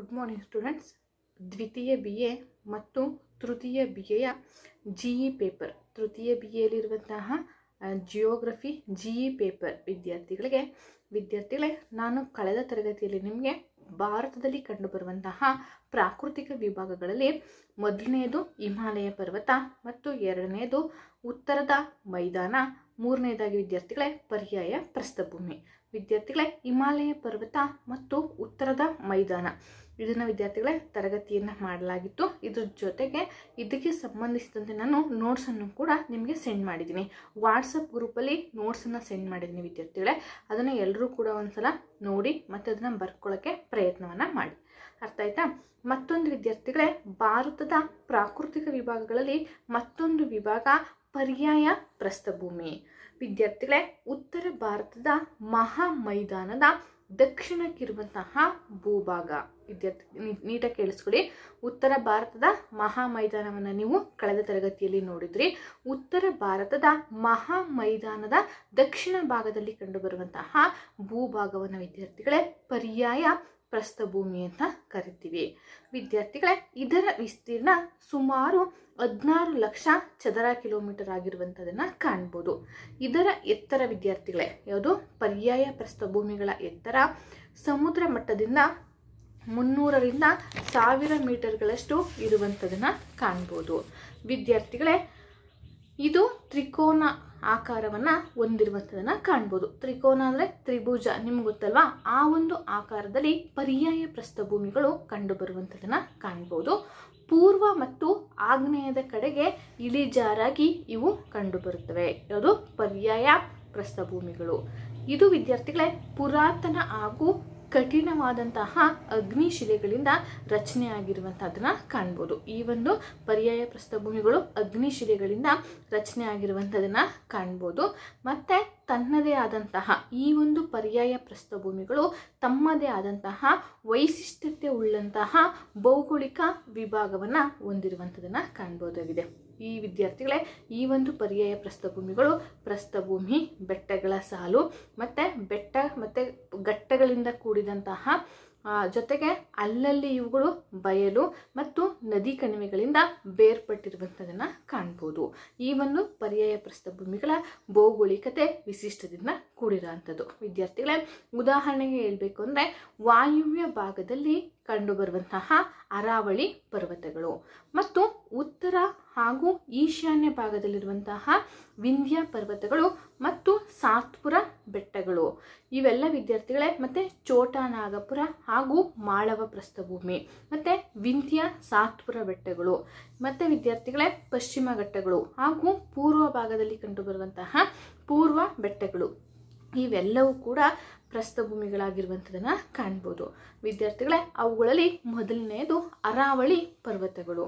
good morning students ದ್ವಿತೀಯ B A ಮತ್ತು ತೃತೀಯ ಬಿ ಎಯ ಜಿ ಇ ಪೇಪರ್ ತೃತೀಯ ಬಿ ಎಲ್ಲಿರುವಂತಹ ಜಿಯೋಗ್ರಫಿ ಜಿ ಇ ಪೇಪರ್ ವಿದ್ಯಾರ್ಥಿಗಳಿಗೆ ವಿದ್ಯಾರ್ಥಿಗಳೇ ನಾನು ಕಳೆದ ತರಗತಿಯಲ್ಲಿ ನಿಮಗೆ ಭಾರತದಲ್ಲಿ ಕಂಡುಬರುವಂತಹ ಪ್ರಾಕೃತಿಕ ವಿಭಾಗಗಳಲ್ಲಿ ಮೊದಲನೆಯದು ಹಿಮಾಲಯ ಪರ್ವತ ಮತ್ತು ಎರಡನೆಯದು ಉತ್ತರದ ಮೈದಾನ ಮೂರನೇದಾಗಿ ವಿದ್ಯಾರ್ಥಿಗಳೇ ಪರ್ಯಾಯ ಪ್ರಸ್ಥಭೂಮಿ ವಿದ್ಯಾರ್ಥಿಗಳೇ ಹಿಮಾಲಯ ಪರ್ವತ ಮತ್ತು ಉತ್ತರದ ಮೈದಾನ ಇದನ್ನು ವಿದ್ಯಾರ್ಥಿಗಳೇ ತರಗತಿಯನ್ನು ಮಾಡಲಾಗಿತ್ತು ಇದ್ರ ಜೊತೆಗೆ ಇದಕ್ಕೆ ಸಂಬಂಧಿಸಿದಂತೆ ನಾನು ನೋಟ್ಸನ್ನು ಕೂಡ ನಿಮಗೆ ಸೆಂಡ್ ಮಾಡಿದ್ದೀನಿ ವಾಟ್ಸಪ್ ಗ್ರೂಪಲ್ಲಿ ನೋಟ್ಸನ್ನು ಸೆಂಡ್ ಮಾಡಿದ್ದೀನಿ ವಿದ್ಯಾರ್ಥಿಗಳೇ ಅದನ್ನು ಎಲ್ಲರೂ ಕೂಡ ಒಂದ್ಸಲ ನೋಡಿ ಮತ್ತು ಅದನ್ನು ಬರ್ಕೊಳ್ಳೋಕ್ಕೆ ಪ್ರಯತ್ನವನ್ನು ಮಾಡಿ ಅರ್ಥ ಆಯ್ತಾ ಮತ್ತೊಂದು ವಿದ್ಯಾರ್ಥಿಗಳೇ ಭಾರತದ ಪ್ರಾಕೃತಿಕ ವಿಭಾಗಗಳಲ್ಲಿ ಮತ್ತೊಂದು ವಿಭಾಗ ಪರ್ಯಾಯ ಪ್ರಸ್ಥಭೂಮಿ ವಿದ್ಯಾರ್ಥಿಗಳೇ ಉತ್ತರ ಭಾರತದ ಮಹಾ ಮೈದಾನದ ದಕ್ಷಿಣಕ್ಕಿರುವಂತಹ ಭೂಭಾಗ ವಿದ್ಯಾರ್ಥಿ ನೀಟಾಗಿ ಕೇಳಿಸ್ಕೊಳ್ಳಿ ಉತ್ತರ ಭಾರತದ ಮಹಾ ಮೈದಾನವನ್ನು ನೀವು ಕಳೆದ ತರಗತಿಯಲ್ಲಿ ನೋಡಿದ್ರಿ ಉತ್ತರ ಭಾರತದ ಮಹಾ ಮೈದಾನದ ದಕ್ಷಿಣ ಭಾಗದಲ್ಲಿ ಕಂಡುಬರುವಂತಹ ಭೂಭಾಗವನ್ನು ವಿದ್ಯಾರ್ಥಿಗಳೇ ಪರ್ಯಾಯ ಪ್ರಸ್ಥಭೂಮಿ ಅಂತ ಕರಿತೀವಿ ವಿದ್ಯಾರ್ಥಿಗಳೇ ಇದರ ವಿಸ್ತೀರ್ಣ ಸುಮಾರು ಹದಿನಾರು ಲಕ್ಷ ಚದರ ಕಿಲೋಮೀಟರ್ ಆಗಿರುವಂಥದ್ದನ್ನು ಕಾಣ್ಬೋದು ಇದರ ಎತ್ತರ ವಿದ್ಯಾರ್ಥಿಗಳೇ ಯಾವುದು ಪರ್ಯಾಯ ಪ್ರಸ್ಥಭೂಮಿಗಳ ಎತ್ತರ ಸಮುದ್ರ ಮಟ್ಟದಿಂದ ಮುನ್ನೂರರಿಂದ ಸಾವಿರ ಮೀಟರ್ಗಳಷ್ಟು ಇರುವಂಥದ್ದನ್ನು ಕಾಣ್ಬೋದು ವಿದ್ಯಾರ್ಥಿಗಳೇ ಇದು ತ್ರಿಕೋನ ಆಕಾರವನ್ನು ಹೊಂದಿರುವಂಥದ್ದನ್ನು ಕಾಣ್ಬೋದು ತ್ರಿಕೋನ ಅಂದರೆ ತ್ರಿಭುಜ ನಿಮ್ಗೆ ಗೊತ್ತಲ್ವಾ ಆ ಒಂದು ಆಕಾರದಲ್ಲಿ ಪರ್ಯಾಯ ಪ್ರಸ್ಥಭೂಮಿಗಳು ಕಂಡು ಕಾಣ್ಬೋದು ಪೂರ್ವ ಮತ್ತು ಆಗ್ನೇಯದ ಕಡೆಗೆ ಇಳಿಜಾರಾಗಿ ಇವು ಕಂಡುಬರುತ್ತವೆ ಅದು ಪರ್ಯಾಯ ಪ್ರಸ್ಥಭೂಮಿಗಳು ಇದು ವಿದ್ಯಾರ್ಥಿಗಳೇ ಪುರಾತನ ಹಾಗೂ ಕಠಿಣವಾದಂತಹ ಅಗ್ನಿಶಿಲೆಗಳಿಂದ ಆಗಿರುವಂತಹದನ್ನ ಕಾಣ್ಬೋದು ಈ ಒಂದು ಪರ್ಯಾಯ ಪ್ರಸ್ಥಭೂಮಿಗಳು ಅಗ್ನಿಶಿಲೆಗಳಿಂದ ರಚನೆ ಆಗಿರುವಂಥದ್ದನ್ನು ಕಾಣ್ಬೋದು ಮತ್ತು ತನ್ನದೇ ಆದಂತಹ ಈ ಒಂದು ಪರ್ಯಾಯ ಪ್ರಸ್ಥಭೂಮಿಗಳು ತಮ್ಮದೇ ಆದಂತಹ ವೈಶಿಷ್ಟ್ಯತೆ ಉಳ್ಳಂತಹ ಭೌಗೋಳಿಕ ವಿಭಾಗವನ್ನು ಹೊಂದಿರುವಂಥದ್ದನ್ನು ಕಾಣ್ಬೋದಾಗಿದೆ ಈ ವಿದ್ಯಾರ್ಥಿಗಳೇ ಈ ಒಂದು ಪರ್ಯಾಯ ಪ್ರಸ್ಥಭೂಮಿಗಳು ಪ್ರಸ್ಥಭೂಮಿ ಬೆಟ್ಟಗಳ ಸಾಲು ಮತ್ತು ಬೆಟ್ಟ ಮತ್ತು ಘಟ್ಟಗಳಿಂದ ಕೂಡಿದಂತಹ ಜೊತೆಗೆ ಅಲ್ಲಲ್ಲಿ ಇವುಗಳು ಬಯಲು ಮತ್ತು ನದಿ ಕಣಿವೆಗಳಿಂದ ಬೇರ್ಪಟ್ಟಿರುವಂಥದನ್ನು ಕಾಣ್ಬೋದು ಈ ಒಂದು ಪರ್ಯಾಯ ಪ್ರಸ್ಥಭೂಮಿಗಳ ಭೌಗೋಳಿಕತೆ ವಿಶಿಷ್ಟದಿಂದ ಕೂಡಿರುವಂಥದ್ದು ವಿದ್ಯಾರ್ಥಿಗಳೇ ಉದಾಹರಣೆಗೆ ಹೇಳಬೇಕು ಅಂದರೆ ವಾಯುವ್ಯ ಭಾಗದಲ್ಲಿ ಕಂಡುಬರುವಂತಹ ಅರಾವಳಿ ಪರ್ವತಗಳು ಮತ್ತು ಉತ್ತರ ಹಾಗೂ ಈಶಾನ್ಯ ಭಾಗದಲ್ಲಿರುವಂತಹ ವಿಂಧ್ಯ ಪರ್ವತಗಳು ಮತ್ತು ಸಾತ್ಪುರ ಬೆಟ್ಟಗಳು ಇವೆಲ್ಲ ವಿದ್ಯಾರ್ಥಿಗಳೇ ಮತ್ತು ಚೋಟಾ ನಾಗಪುರ ಹಾಗೂ ಮಾಳವ ಪ್ರಸ್ಥಭೂಮಿ ಮತ್ತು ವಿಂಧ್ಯ ಸಾತ್ಪುರ ಬೆಟ್ಟಗಳು ಮತ್ತು ವಿದ್ಯಾರ್ಥಿಗಳೇ ಪಶ್ಚಿಮ ಘಟ್ಟಗಳು ಹಾಗೂ ಪೂರ್ವ ಭಾಗದಲ್ಲಿ ಕಂಡುಬರುವಂತಹ ಪೂರ್ವ ಬೆಟ್ಟಗಳು ಇವೆಲ್ಲವೂ ಕೂಡ ಪ್ರಸ್ಥಭೂಮಿಗಳಾಗಿರುವಂಥದ್ದನ್ನು ಕಾಣ್ಬೋದು ವಿದ್ಯಾರ್ಥಿಗಳೇ ಅವುಗಳಲ್ಲಿ ಮೊದಲನೆಯದು ಅರಾವಳಿ ಪರ್ವತಗಳು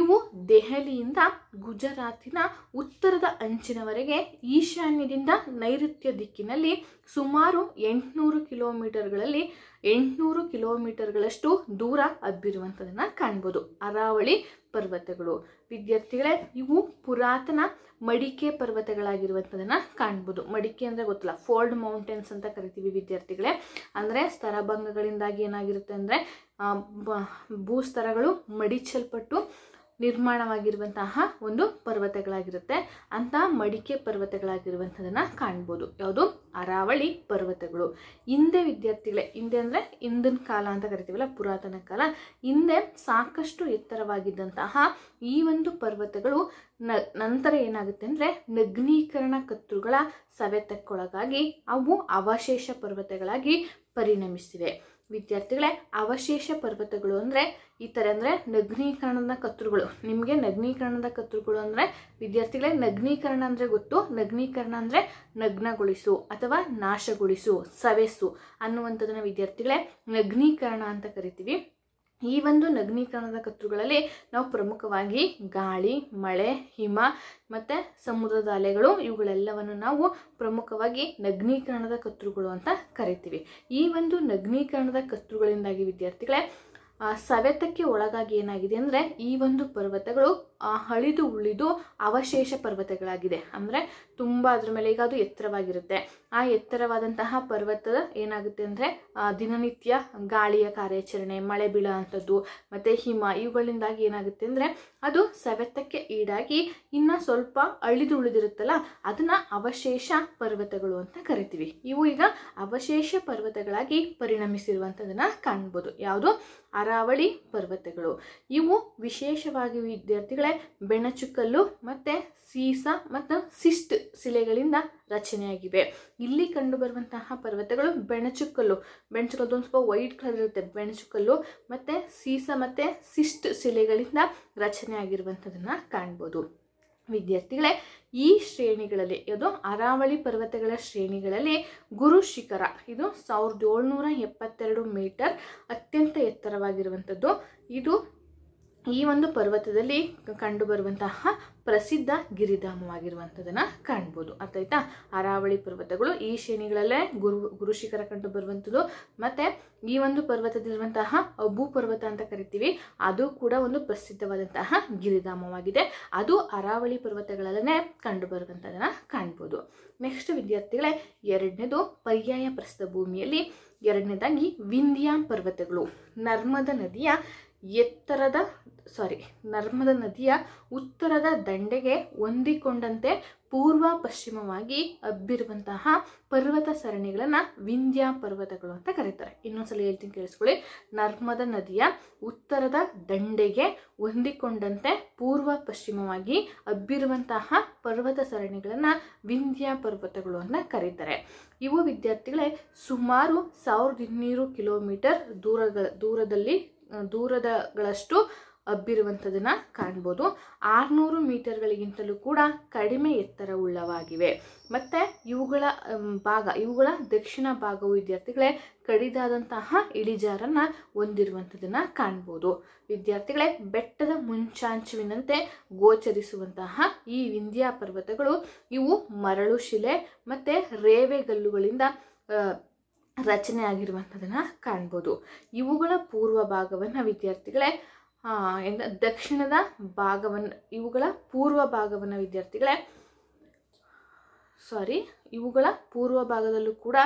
ಇವು ದೆಹಲಿಯಿಂದ ಗುಜರಾತಿನ ಉತ್ತರದ ಅಂಚಿನವರೆಗೆ ಈಶಾನ್ಯದಿಂದ ನೈಋತ್ಯ ದಿಕ್ಕಿನಲ್ಲಿ ಸುಮಾರು ಎಂಟುನೂರು ಕಿಲೋಮೀಟರ್ಗಳಲ್ಲಿ ಎಂಟುನೂರು ಕಿಲೋಮೀಟರ್ಗಳಷ್ಟು ದೂರ ಹಬ್ಬಿರುವಂಥದನ್ನು ಕಾಣ್ಬೋದು ಅರಾವಳಿ ಪರ್ವತಗಳು ವಿದ್ಯಾರ್ಥಿಗಳೇ ಇವು ಪುರಾತನ ಮಡಿಕೆ ಪರ್ವತಗಳಾಗಿರುವಂಥದನ್ನ ಕಾಣ್ಬೋದು ಮಡಿಕೆ ಅಂದರೆ ಗೊತ್ತಲ್ಲ ಫೋಲ್ಡ್ ಮೌಂಟೇನ್ಸ್ ಅಂತ ಕರಿತೀವಿ ವಿದ್ಯಾರ್ಥಿಗಳೇ ಅಂದರೆ ಸ್ತರಭಂಗಗಳಿಂದಾಗಿ ಏನಾಗಿರುತ್ತೆ ಅಂದರೆ ಭೂಸ್ತರಗಳು ಮಡಿಚಲ್ಪಟ್ಟು ನಿರ್ಮಾಣವಾಗಿರುವಂತಹ ಒಂದು ಪರ್ವತಗಳಾಗಿರುತ್ತೆ ಅಂತ ಮಡಿಕೆ ಪರ್ವತಗಳಾಗಿರುವಂಥದ್ದನ್ನು ಕಾಣ್ಬೋದು ಯಾವುದು ಅರಾವಳಿ ಪರ್ವತಗಳು ಹಿಂದೆ ವಿದ್ಯಾರ್ಥಿಗಳೇ ಹಿಂದೆ ಅಂದರೆ ಹಿಂದಿನ ಕಾಲ ಅಂತ ಕರಿತೀವಲ್ಲ ಪುರಾತನ ಕಾಲ ಹಿಂದೆ ಸಾಕಷ್ಟು ಎತ್ತರವಾಗಿದ್ದಂತಹ ಈ ಒಂದು ಪರ್ವತಗಳು ನ ನಂತರ ಏನಾಗುತ್ತೆ ಅಂದರೆ ನಗ್ನೀಕರಣ ಕತ್ತುಗಳ ಸವೆತಕ್ಕೊಳಗಾಗಿ ಅವು ಅವಶೇಷ ಪರ್ವತಗಳಾಗಿ ಪರಿಣಮಿಸಿವೆ ವಿದ್ಯಾರ್ಥಿಗಳೇ ಅವಶೇಷ ಪರ್ವತಗಳು ಅಂದರೆ ಈ ಥರ ಅಂದರೆ ನಗ್ನೀಕರಣದ ಕತ್ತರುಗಳು ನಿಮಗೆ ನಗ್ನೀಕರಣದ ಕತ್ತರುಗಳು ಅಂದರೆ ವಿದ್ಯಾರ್ಥಿಗಳೇ ನಗ್ನೀಕರಣ ಅಂದರೆ ಗೊತ್ತು ನಗ್ನೀಕರಣ ಅಂದರೆ ನಗ್ನಗೊಳಿಸು ಅಥವಾ ನಾಶಗೊಳಿಸು ಸವೆಸು ಅನ್ನುವಂಥದ್ದನ್ನು ವಿದ್ಯಾರ್ಥಿಗಳೇ ನಗ್ನೀಕರಣ ಅಂತ ಕರಿತೀವಿ ಈ ಒಂದು ನಗ್ನೀಕರಣದ ಕತ್ತರುಗಳಲ್ಲಿ ನಾವು ಪ್ರಮುಖವಾಗಿ ಗಾಳಿ ಮಳೆ ಹಿಮ ಮತ್ತು ಸಮುದ್ರದ ಅಲೆಗಳು ಇವುಗಳೆಲ್ಲವನ್ನು ನಾವು ಪ್ರಮುಖವಾಗಿ ನಗ್ನೀಕರಣದ ಕತ್ತರುಗಳು ಅಂತ ಕರಿತೀವಿ ಈ ಒಂದು ನಗ್ನೀಕರಣದ ಕತ್ತರುಗಳಿಂದಾಗಿ ವಿದ್ಯಾರ್ಥಿಗಳೇ ಸವೆತಕ್ಕೆ ಒಳಗಾಗಿ ಏನಾಗಿದೆ ಅಂದರೆ ಈ ಒಂದು ಪರ್ವತಗಳು ಅಳಿದು ಉಳಿದು ಅವಶೇಷ ಪರ್ವತಗಳಾಗಿದೆ ಅಂದರೆ ತುಂಬ ಅದ್ರ ಮೇಲೆ ಈಗ ಅದು ಎತ್ತರವಾಗಿರುತ್ತೆ ಆ ಎತ್ತರವಾದಂತಹ ಪರ್ವತದ ಏನಾಗುತ್ತೆ ಅಂದರೆ ದಿನನಿತ್ಯ ಗಾಳಿಯ ಕಾರ್ಯಾಚರಣೆ ಮಳೆ ಬೀಳೋ ಅಂಥದ್ದು ಮತ್ತು ಹಿಮ ಇವುಗಳಿಂದಾಗಿ ಏನಾಗುತ್ತೆ ಅಂದರೆ ಅದು ಸವೆತಕ್ಕೆ ಈಡಾಗಿ ಇನ್ನು ಸ್ವಲ್ಪ ಅಳಿದು ಉಳಿದಿರುತ್ತಲ್ಲ ಅದನ್ನು ಅವಶೇಷ ಪರ್ವತಗಳು ಅಂತ ಕರಿತೀವಿ ಇವು ಈಗ ಅವಶೇಷ ಪರ್ವತಗಳಾಗಿ ಪರಿಣಮಿಸಿರುವಂಥದ್ದನ್ನು ಕಾಣ್ಬೋದು ಯಾವುದು ಅರಾವಳಿ ಪರ್ವತಗಳು ಇವು ವಿಶೇಷವಾಗಿ ವಿದ್ಯಾರ್ಥಿಗಳೇ ಬೆಣಚುಕಲ್ಲು ಮತ್ತು ಸೀಸ ಮತ್ತು ಸಿಸ್ಟ್ ಶಿಲೆಗಳಿಂದ ರಚನೆಯಾಗಿವೆ ಇಲ್ಲಿ ಕಂಡುಬರುವಂತಹ ಪರ್ವತಗಳು ಬೆಣಚುಕಲ್ಲು ಬೆಣಚುಕಲ್ಲು ಒಂದು ಸ್ವಲ್ಪ ವೈಟ್ ಕಲರ್ ಇರುತ್ತೆ ಬೆಣಚುಕಲ್ಲು ಮತ್ತು ಸೀಸ ಮತ್ತು ಸಿಸ್ಟ್ ಶಿಲೆಗಳಿಂದ ರಚನೆಯಾಗಿರುವಂಥದ್ದನ್ನು ಕಾಣ್ಬೋದು ವಿದ್ಯಾರ್ಥಿಗಳೇ ಈ ಶ್ರೇಣಿಗಳಲ್ಲಿ ಅದು ಅರಾವಳಿ ಪರ್ವತಗಳ ಶ್ರೇಣಿಗಳಲ್ಲಿ ಗುರು ಶಿಖರ ಇದು ಸಾವಿರದ ಏಳ್ನೂರ ಎಪ್ಪತ್ತೆರಡು ಮೀಟರ್ ಅತ್ಯಂತ ಎತ್ತರವಾಗಿರುವಂಥದ್ದು ಇದು ಈ ಒಂದು ಪರ್ವತದಲ್ಲಿ ಕಂಡುಬರುವಂತಹ ಪ್ರಸಿದ್ಧ ಗಿರಿಧಾಮವಾಗಿರುವಂಥದ್ದನ್ನು ಕಾಣ್ಬೋದು ಅರ್ಥಾಯ್ತಾ ಅರಾವಳಿ ಪರ್ವತಗಳು ಈ ಶ್ರೇಣಿಗಳಲ್ಲೇ ಗುರು ಗುರುಶಿಖರ ಶಿಖರ ಕಂಡು ಬರುವಂಥದ್ದು ಮತ್ತು ಈ ಒಂದು ಪರ್ವತದಲ್ಲಿರುವಂತಹ ಅಬ್ಬು ಪರ್ವತ ಅಂತ ಕರಿತೀವಿ ಅದು ಕೂಡ ಒಂದು ಪ್ರಸಿದ್ಧವಾದಂತಹ ಗಿರಿಧಾಮವಾಗಿದೆ ಅದು ಅರಾವಳಿ ಪರ್ವತಗಳಲ್ಲೇ ಕಂಡು ಬರುವಂಥದ್ದನ್ನು ಕಾಣ್ಬೋದು ನೆಕ್ಸ್ಟ್ ವಿದ್ಯಾರ್ಥಿಗಳೇ ಎರಡನೇದು ಪರ್ಯಾಯ ಪ್ರಸ್ಥ ಭೂಮಿಯಲ್ಲಿ ಎರಡನೇದಾಗಿ ವಿಂಧ್ಯಾಂ ಪರ್ವತಗಳು ನರ್ಮದಾ ನದಿಯ ಎತ್ತರದ ಸಾರಿ ನರ್ಮದ ನದಿಯ ಉತ್ತರದ ದಂಡೆಗೆ ಹೊಂದಿಕೊಂಡಂತೆ ಪೂರ್ವ ಪಶ್ಚಿಮವಾಗಿ ಅಬ್ಬಿರುವಂತಹ ಪರ್ವತ ಸರಣಿಗಳನ್ನು ವಿಂಧ್ಯ ಪರ್ವತಗಳು ಅಂತ ಕರೀತಾರೆ ಇನ್ನೊಂದ್ಸಲ ಹೇಳ್ತೀನಿ ಕೇಳಿಸ್ಕೊಳ್ಳಿ ನರ್ಮದ ನದಿಯ ಉತ್ತರದ ದಂಡೆಗೆ ಹೊಂದಿಕೊಂಡಂತೆ ಪೂರ್ವ ಪಶ್ಚಿಮವಾಗಿ ಅಬ್ಬಿರುವಂತಹ ಪರ್ವತ ಸರಣಿಗಳನ್ನು ವಿಂಧ್ಯ ಪರ್ವತಗಳು ಅಂತ ಕರೀತಾರೆ ಇವು ವಿದ್ಯಾರ್ಥಿಗಳೇ ಸುಮಾರು ಸಾವಿರದ ಇನ್ನೂರು ಕಿಲೋಮೀಟರ್ ದೂರ ದೂರದಲ್ಲಿ ದೂರದಗಳಷ್ಟು ಹಬ್ಬಿರುವಂಥದನ್ನು ಕಾಣ್ಬೋದು ಆರುನೂರು ಮೀಟರ್ಗಳಿಗಿಂತಲೂ ಕೂಡ ಕಡಿಮೆ ಎತ್ತರವುಳ್ಳವಾಗಿವೆ ಮತ್ತು ಇವುಗಳ ಭಾಗ ಇವುಗಳ ದಕ್ಷಿಣ ಭಾಗವು ವಿದ್ಯಾರ್ಥಿಗಳೇ ಕಡಿದಾದಂತಹ ಇಳಿಜಾರನ್ನು ಹೊಂದಿರುವಂಥದನ್ನು ಕಾಣ್ಬೋದು ವಿದ್ಯಾರ್ಥಿಗಳೇ ಬೆಟ್ಟದ ಮುಂಚಾಂಚುವಿನಂತೆ ಗೋಚರಿಸುವಂತಹ ಈ ವಿಂಧ್ಯಾ ಪರ್ವತಗಳು ಇವು ಮರಳು ಶಿಲೆ ಮತ್ತು ರೇವೆಗಲ್ಲುಗಳಿಂದ ರಚನೆ ಆಗಿರುವಂಥದ್ದನ್ನು ಕಾಣ್ಬೋದು ಇವುಗಳ ಪೂರ್ವ ಭಾಗವನ್ನು ವಿದ್ಯಾರ್ಥಿಗಳೇ ಎಂದ ದಕ್ಷಿಣದ ಭಾಗವನ್ನು ಇವುಗಳ ಪೂರ್ವ ಭಾಗವನ್ನು ವಿದ್ಯಾರ್ಥಿಗಳೇ ಸಾರಿ ಇವುಗಳ ಪೂರ್ವ ಭಾಗದಲ್ಲೂ ಕೂಡ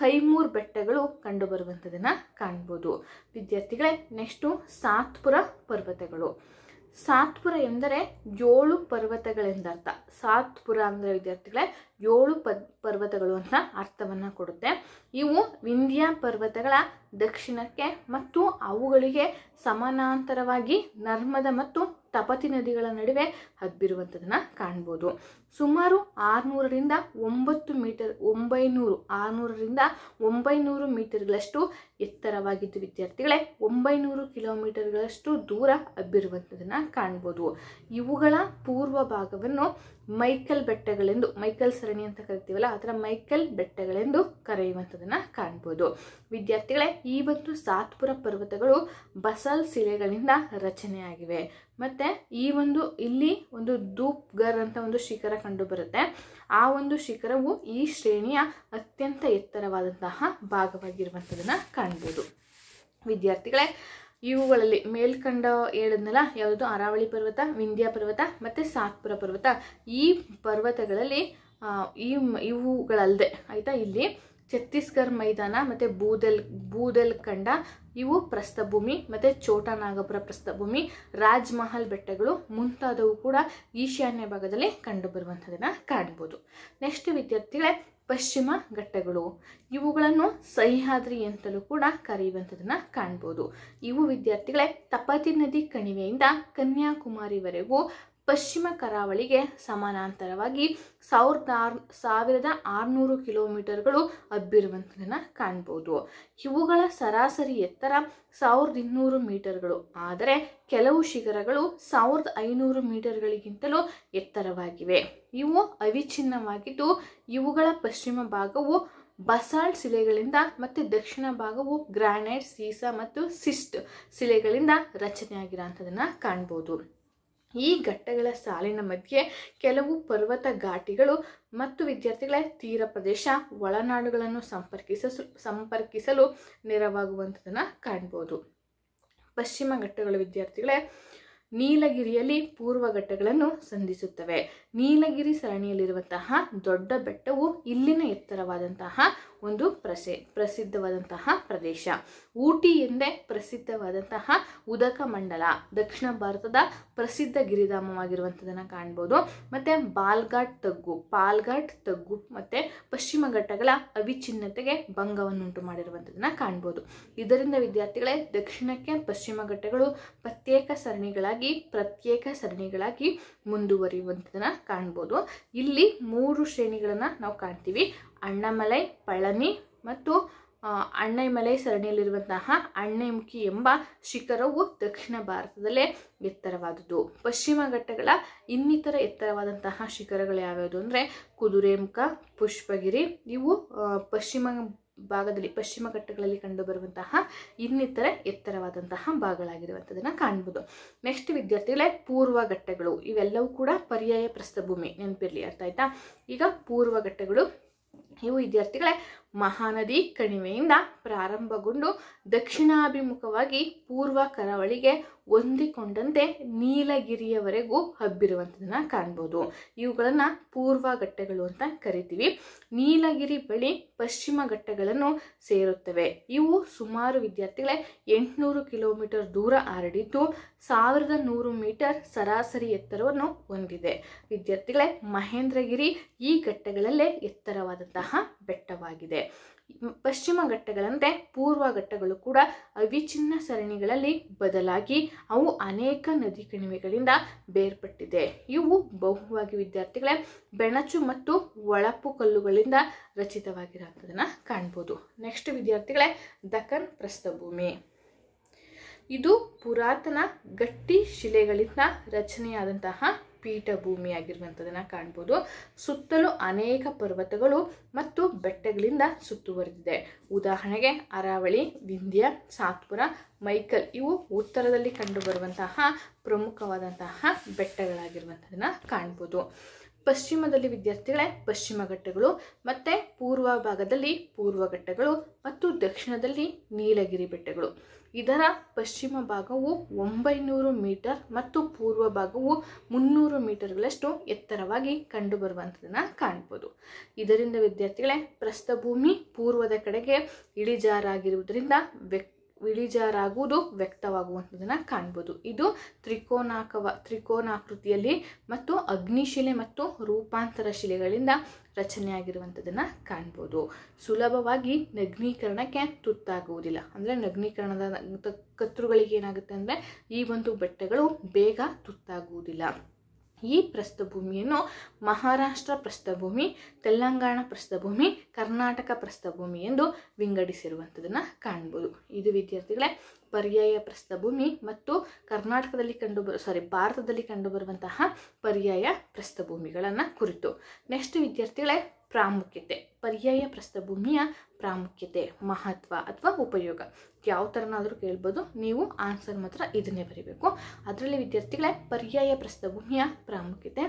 ಕೈಮೂರ್ ಬೆಟ್ಟಗಳು ಬರುವಂಥದ್ದನ್ನು ಕಾಣ್ಬೋದು ವಿದ್ಯಾರ್ಥಿಗಳೇ ನೆಕ್ಸ್ಟು ಸಾತ್ಪುರ ಪರ್ವತಗಳು ಸಾತ್ಪುರ ಎಂದರೆ ಏಳು ಪರ್ವತಗಳೆಂದರ್ಥ ಸಾತ್ಪುರ ಅಂದರೆ ವಿದ್ಯಾರ್ಥಿಗಳೇ ಏಳು ಪದ್ ಪರ್ವತಗಳು ಅಂತ ಅರ್ಥವನ್ನು ಕೊಡುತ್ತೆ ಇವು ವಿಂಧ್ಯ ಪರ್ವತಗಳ ದಕ್ಷಿಣಕ್ಕೆ ಮತ್ತು ಅವುಗಳಿಗೆ ಸಮಾನಾಂತರವಾಗಿ ನರ್ಮದ ಮತ್ತು ತಪತಿ ನದಿಗಳ ನಡುವೆ ಹಬ್ಬಿರುವಂಥದ್ದನ್ನು ಕಾಣ್ಬೋದು ಸುಮಾರು ಆರುನೂರರಿಂದ ಒಂಬತ್ತು ಮೀಟರ್ ಒಂಬೈನೂರು ಆರ್ನೂರರಿಂದ ಒಂಬೈನೂರು ಮೀಟರ್ಗಳಷ್ಟು ಎತ್ತರವಾಗಿದ್ದು ವಿದ್ಯಾರ್ಥಿಗಳೇ ಒಂಬೈನೂರು ಕಿಲೋಮೀಟರ್ಗಳಷ್ಟು ದೂರ ಹಬ್ಬಿರುವಂಥದ್ದನ್ನು ಕಾಣ್ಬೋದು ಇವುಗಳ ಪೂರ್ವ ಭಾಗವನ್ನು ಮೈಕಲ್ ಬೆಟ್ಟಗಳೆಂದು ಮೈಕಲ್ ಸರಣಿ ಅಂತ ಕರಿತೀವಲ್ಲ ಆ ಥರ ಮೈಕಲ್ ಬೆಟ್ಟಗಳೆಂದು ಕರೆಯುವಂಥದ್ದನ್ನು ಕಾಣ್ಬೋದು ವಿದ್ಯಾರ್ಥಿಗಳೇ ಈ ಒಂದು ಸಾತ್ಪುರ ಪರ್ವತಗಳು ಬಸಲ್ ಶಿಲೆಗಳಿಂದ ರಚನೆಯಾಗಿವೆ ಮತ್ತು ಈ ಒಂದು ಇಲ್ಲಿ ಒಂದು ಧೂಪ್ಗರ್ ಅಂತ ಒಂದು ಶಿಖರ ಕಂಡುಬರುತ್ತೆ ಆ ಒಂದು ಶಿಖರವು ಈ ಶ್ರೇಣಿಯ ಅತ್ಯಂತ ಎತ್ತರವಾದಂತಹ ಭಾಗವಾಗಿರುವಂಥದನ್ನು ಕಾಣ್ಬೋದು ವಿದ್ಯಾರ್ಥಿಗಳೇ ಇವುಗಳಲ್ಲಿ ಮೇಲ್ಕಂಡ ಹೇಳಿದ್ನಲ್ಲ ಯಾವುದು ಅರಾವಳಿ ಪರ್ವತ ವಿಂಧ್ಯ ಪರ್ವತ ಮತ್ತು ಸಾತ್ಪುರ ಪರ್ವತ ಈ ಪರ್ವತಗಳಲ್ಲಿ ಈ ಇವುಗಳಲ್ಲದೆ ಆಯಿತಾ ಇಲ್ಲಿ ಛತ್ತೀಸ್ಗರ್ ಮೈದಾನ ಮತ್ತು ಬೂದಲ್ ಬೂದಲ್ ಖಂಡ ಇವು ಪ್ರಸ್ಥಭೂಮಿ ಮತ್ತು ನಾಗಪುರ ಪ್ರಸ್ಥಭೂಮಿ ರಾಜ್ಮಹಲ್ ಬೆಟ್ಟಗಳು ಮುಂತಾದವು ಕೂಡ ಈಶಾನ್ಯ ಭಾಗದಲ್ಲಿ ಕಂಡುಬರುವಂಥದ್ದನ್ನು ಕಾಣ್ಬೋದು ನೆಕ್ಸ್ಟ್ ವಿದ್ಯಾರ್ಥಿಗಳೇ ಪಶ್ಚಿಮ ಘಟ್ಟಗಳು ಇವುಗಳನ್ನು ಸಹ್ಯಾದ್ರಿ ಅಂತಲೂ ಕೂಡ ಕರೆಯುವಂಥದನ್ನು ಕಾಣ್ಬೋದು ಇವು ವಿದ್ಯಾರ್ಥಿಗಳೇ ತಪತಿ ನದಿ ಕಣಿವೆಯಿಂದ ಕನ್ಯಾಕುಮಾರಿವರೆಗೂ ಪಶ್ಚಿಮ ಕರಾವಳಿಗೆ ಸಮಾನಾಂತರವಾಗಿ ಸಾವಿರದ ಆರು ಸಾವಿರದ ಆರುನೂರು ಕಿಲೋಮೀಟರ್ಗಳು ಹಬ್ಬಿರುವಂಥದ್ದನ್ನು ಕಾಣ್ಬೋದು ಇವುಗಳ ಸರಾಸರಿ ಎತ್ತರ ಸಾವಿರದ ಇನ್ನೂರು ಮೀಟರ್ಗಳು ಆದರೆ ಕೆಲವು ಶಿಖರಗಳು ಸಾವಿರದ ಐನೂರು ಮೀಟರ್ಗಳಿಗಿಂತಲೂ ಎತ್ತರವಾಗಿವೆ ಇವು ಅವಿಚ್ಛಿನ್ನವಾಗಿದ್ದು ಇವುಗಳ ಪಶ್ಚಿಮ ಭಾಗವು ಬಸಾಳ್ ಶಿಲೆಗಳಿಂದ ಮತ್ತು ದಕ್ಷಿಣ ಭಾಗವು ಗ್ರಾನೈಟ್ ಸೀಸಾ ಮತ್ತು ಸಿಸ್ಟ್ ಶಿಲೆಗಳಿಂದ ರಚನೆಯಾಗಿರೋಂಥದನ್ನು ಕಾಣ್ಬೋದು ಈ ಘಟ್ಟಗಳ ಸಾಲಿನ ಮಧ್ಯೆ ಕೆಲವು ಪರ್ವತ ಘಾಟಿಗಳು ಮತ್ತು ವಿದ್ಯಾರ್ಥಿಗಳ ತೀರ ಪ್ರದೇಶ ಒಳನಾಡುಗಳನ್ನು ಸಂಪರ್ಕಿಸ ಸಂಪರ್ಕಿಸಲು ನೆರವಾಗುವಂಥದ್ದನ್ನು ಕಾಣ್ಬೋದು ಪಶ್ಚಿಮ ಘಟ್ಟಗಳ ವಿದ್ಯಾರ್ಥಿಗಳೇ ನೀಲಗಿರಿಯಲ್ಲಿ ಪೂರ್ವ ಘಟ್ಟಗಳನ್ನು ಸಂಧಿಸುತ್ತವೆ ನೀಲಗಿರಿ ಸರಣಿಯಲ್ಲಿರುವಂತಹ ದೊಡ್ಡ ಬೆಟ್ಟವು ಇಲ್ಲಿನ ಎತ್ತರವಾದಂತಹ ಒಂದು ಪ್ರಸೆ ಪ್ರಸಿದ್ಧವಾದಂತಹ ಪ್ರದೇಶ ಊಟಿ ಎಂದೇ ಪ್ರಸಿದ್ಧವಾದಂತಹ ಉದಕ ಮಂಡಲ ದಕ್ಷಿಣ ಭಾರತದ ಪ್ರಸಿದ್ಧ ಗಿರಿಧಾಮವಾಗಿರುವಂಥದ್ದನ್ನು ಕಾಣ್ಬೋದು ಮತ್ತು ಬಾಲ್ಘಾಟ್ ತಗ್ಗು ಪಾಲ್ಘಾಟ್ ತಗ್ಗು ಮತ್ತು ಪಶ್ಚಿಮ ಘಟ್ಟಗಳ ಅವಿಚ್ಛಿನ್ನತೆಗೆ ಭಂಗವನ್ನುಂಟು ಮಾಡಿರುವಂಥದ್ದನ್ನು ಕಾಣ್ಬೋದು ಇದರಿಂದ ವಿದ್ಯಾರ್ಥಿಗಳೇ ದಕ್ಷಿಣಕ್ಕೆ ಪಶ್ಚಿಮ ಘಟ್ಟಗಳು ಪ್ರತ್ಯೇಕ ಸರಣಿಗಳಾಗಿ ಪ್ರತ್ಯೇಕ ಸರಣಿಗಳಾಗಿ ಮುಂದುವರಿಯುವಂಥದ್ದನ್ನು ಕಾಣ್ಬೋದು ಇಲ್ಲಿ ಮೂರು ಶ್ರೇಣಿಗಳನ್ನು ನಾವು ಕಾಣ್ತೀವಿ ಅಣ್ಣಮಲೈ ಪಳನಿ ಮತ್ತು ಅಣ್ಣೈಮಲೈ ಸರಣಿಯಲ್ಲಿರುವಂತಹ ಅಣ್ಣೈಮುಖಿ ಎಂಬ ಶಿಖರವು ದಕ್ಷಿಣ ಭಾರತದಲ್ಲೇ ಎತ್ತರವಾದುದು ಪಶ್ಚಿಮ ಘಟ್ಟಗಳ ಇನ್ನಿತರ ಎತ್ತರವಾದಂತಹ ಶಿಖರಗಳು ಯಾವ್ಯಾವುದು ಅಂದರೆ ಕುದುರೆಮುಖ ಪುಷ್ಪಗಿರಿ ಇವು ಪಶ್ಚಿಮ ಭಾಗದಲ್ಲಿ ಪಶ್ಚಿಮ ಘಟ್ಟಗಳಲ್ಲಿ ಕಂಡುಬರುವಂತಹ ಇನ್ನಿತರ ಎತ್ತರವಾದಂತಹ ಭಾಗಗಳಾಗಿರುವಂಥದ್ದನ್ನು ಕಾಣ್ಬೋದು ನೆಕ್ಸ್ಟ್ ವಿದ್ಯಾರ್ಥಿಗಳೇ ಪೂರ್ವ ಘಟ್ಟಗಳು ಇವೆಲ್ಲವೂ ಕೂಡ ಪರ್ಯಾಯ ಪ್ರಸ್ಥಭೂಮಿ ನೆನಪಿರಲಿ ಅರ್ಥ ಆಯ್ತಾ ಈಗ ಪೂರ್ವ ಘಟ್ಟಗಳು ಇವು ವಿದ್ಯಾರ್ಥಿಗಳೇ ಮಹಾನದಿ ಕಣಿವೆಯಿಂದ ಪ್ರಾರಂಭಗೊಂಡು ದಕ್ಷಿಣಾಭಿಮುಖವಾಗಿ ಪೂರ್ವ ಕರಾವಳಿಗೆ ಹೊಂದಿಕೊಂಡಂತೆ ನೀಲಗಿರಿಯವರೆಗೂ ಹಬ್ಬಿರುವಂಥದ್ದನ್ನು ಕಾಣ್ಬೋದು ಇವುಗಳನ್ನು ಪೂರ್ವ ಘಟ್ಟಗಳು ಅಂತ ಕರಿತೀವಿ ನೀಲಗಿರಿ ಬಳಿ ಪಶ್ಚಿಮ ಘಟ್ಟಗಳನ್ನು ಸೇರುತ್ತವೆ ಇವು ಸುಮಾರು ವಿದ್ಯಾರ್ಥಿಗಳೇ ಎಂಟುನೂರು ಕಿಲೋಮೀಟರ್ ದೂರ ಹರಡಿದ್ದು ಸಾವಿರದ ನೂರು ಮೀಟರ್ ಸರಾಸರಿ ಎತ್ತರವನ್ನು ಹೊಂದಿದೆ ವಿದ್ಯಾರ್ಥಿಗಳೇ ಮಹೇಂದ್ರಗಿರಿ ಈ ಘಟ್ಟಗಳಲ್ಲೇ ಎತ್ತರವಾದಂತಹ ಇರುವಂತಹ ಬೆಟ್ಟವಾಗಿದೆ ಪಶ್ಚಿಮ ಘಟ್ಟಗಳಂತೆ ಪೂರ್ವ ಘಟ್ಟಗಳು ಕೂಡ ಅವಿಚಿನ್ನ ಸರಣಿಗಳಲ್ಲಿ ಬದಲಾಗಿ ಅವು ಅನೇಕ ನದಿ ಕಣಿವೆಗಳಿಂದ ಬೇರ್ಪಟ್ಟಿದೆ ಇವು ಬಹುವಾಗಿ ವಿದ್ಯಾರ್ಥಿಗಳೇ ಬೆಣಚು ಮತ್ತು ಒಳಪು ಕಲ್ಲುಗಳಿಂದ ರಚಿತವಾಗಿರುವಂಥದನ್ನು ಕಾಣ್ಬೋದು ನೆಕ್ಸ್ಟ್ ವಿದ್ಯಾರ್ಥಿಗಳೇ ದಖನ್ ಪ್ರಸ್ಥಭೂಮಿ ಇದು ಪುರಾತನ ಗಟ್ಟಿ ಶಿಲೆಗಳಿಂದ ರಚನೆಯಾದಂತಹ ಪೀಠಭೂಮಿಯಾಗಿರುವಂಥದ್ದನ್ನು ಕಾಣ್ಬೋದು ಸುತ್ತಲೂ ಅನೇಕ ಪರ್ವತಗಳು ಮತ್ತು ಬೆಟ್ಟಗಳಿಂದ ಸುತ್ತುವರೆದಿದೆ ಉದಾಹರಣೆಗೆ ಅರಾವಳಿ ವಿಂಧ್ಯ ಸಾತ್ಪುರ ಮೈಕಲ್ ಇವು ಉತ್ತರದಲ್ಲಿ ಕಂಡುಬರುವಂತಹ ಪ್ರಮುಖವಾದಂತಹ ಬೆಟ್ಟಗಳಾಗಿರುವಂಥದ್ದನ್ನು ಕಾಣ್ಬೋದು ಪಶ್ಚಿಮದಲ್ಲಿ ವಿದ್ಯಾರ್ಥಿಗಳೇ ಪಶ್ಚಿಮ ಘಟ್ಟಗಳು ಮತ್ತು ಪೂರ್ವ ಭಾಗದಲ್ಲಿ ಪೂರ್ವ ಘಟ್ಟಗಳು ಮತ್ತು ದಕ್ಷಿಣದಲ್ಲಿ ನೀಲಗಿರಿ ಬೆಟ್ಟಗಳು ಇದರ ಪಶ್ಚಿಮ ಭಾಗವು ಒಂಬೈನೂರು ಮೀಟರ್ ಮತ್ತು ಪೂರ್ವ ಭಾಗವು ಮುನ್ನೂರು ಮೀಟರ್ಗಳಷ್ಟು ಎತ್ತರವಾಗಿ ಕಂಡುಬರುವಂಥದನ್ನು ಕಾಣ್ಬೋದು ಇದರಿಂದ ವಿದ್ಯಾರ್ಥಿಗಳೇ ಪ್ರಸ್ಥಭೂಮಿ ಪೂರ್ವದ ಕಡೆಗೆ ಇಳಿಜಾರಾಗಿರುವುದರಿಂದ ವ್ಯಕ್ ಇಳಿಜಾರಾಗುವುದು ವ್ಯಕ್ತವಾಗುವಂಥದನ್ನು ಕಾಣ್ಬೋದು ಇದು ತ್ರಿಕೋನಾಕವ ತ್ರಿಕೋನಾಕೃತಿಯಲ್ಲಿ ಮತ್ತು ಅಗ್ನಿಶಿಲೆ ಮತ್ತು ರೂಪಾಂತರ ಶಿಲೆಗಳಿಂದ ರಚನೆಯಾಗಿರುವಂಥದ್ದನ್ನು ಕಾಣ್ಬೋದು ಸುಲಭವಾಗಿ ನಗ್ನೀಕರಣಕ್ಕೆ ತುತ್ತಾಗುವುದಿಲ್ಲ ಅಂದರೆ ನಗ್ನೀಕರಣದ ಕತ್ರುಗಳಿಗೆ ಏನಾಗುತ್ತೆ ಅಂದರೆ ಈ ಒಂದು ಬೆಟ್ಟಗಳು ಬೇಗ ತುತ್ತಾಗುವುದಿಲ್ಲ ಈ ಪ್ರಸ್ಥಭೂಮಿಯನ್ನು ಮಹಾರಾಷ್ಟ್ರ ಪ್ರಸ್ಥಭೂಮಿ ತೆಲಂಗಾಣ ಪ್ರಸ್ಥಭೂಮಿ ಕರ್ನಾಟಕ ಪ್ರಸ್ಥಭೂಮಿ ಎಂದು ವಿಂಗಡಿಸಿರುವಂಥದನ್ನು ಕಾಣ್ಬೋದು ಇದು ವಿದ್ಯಾರ್ಥಿಗಳೇ ಪರ್ಯಾಯ ಪ್ರಸ್ಥಭೂಮಿ ಮತ್ತು ಕರ್ನಾಟಕದಲ್ಲಿ ಕಂಡುಬರು ಸಾರಿ ಭಾರತದಲ್ಲಿ ಕಂಡುಬರುವಂತಹ ಪರ್ಯಾಯ ಪ್ರಸ್ಥಭೂಮಿಗಳನ್ನು ಕುರಿತು ನೆಕ್ಸ್ಟ್ ವಿದ್ಯಾರ್ಥಿಗಳೇ ಪ್ರಾಮುಖ್ಯತೆ ಪರ್ಯಾಯ ಪ್ರಸ್ಥಭೂಮಿಯ ಪ್ರಾಮುಖ್ಯತೆ ಮಹತ್ವ ಅಥವಾ ಉಪಯೋಗ ಯಾವ ಥರನಾದರೂ ಕೇಳ್ಬೋದು ನೀವು ಆನ್ಸರ್ ಮಾತ್ರ ಇದನ್ನೇ ಬರೀಬೇಕು ಅದರಲ್ಲಿ ವಿದ್ಯಾರ್ಥಿಗಳೇ ಪರ್ಯಾಯ ಪ್ರಸ್ಥಭೂಮಿಯ ಪ್ರಾಮುಖ್ಯತೆ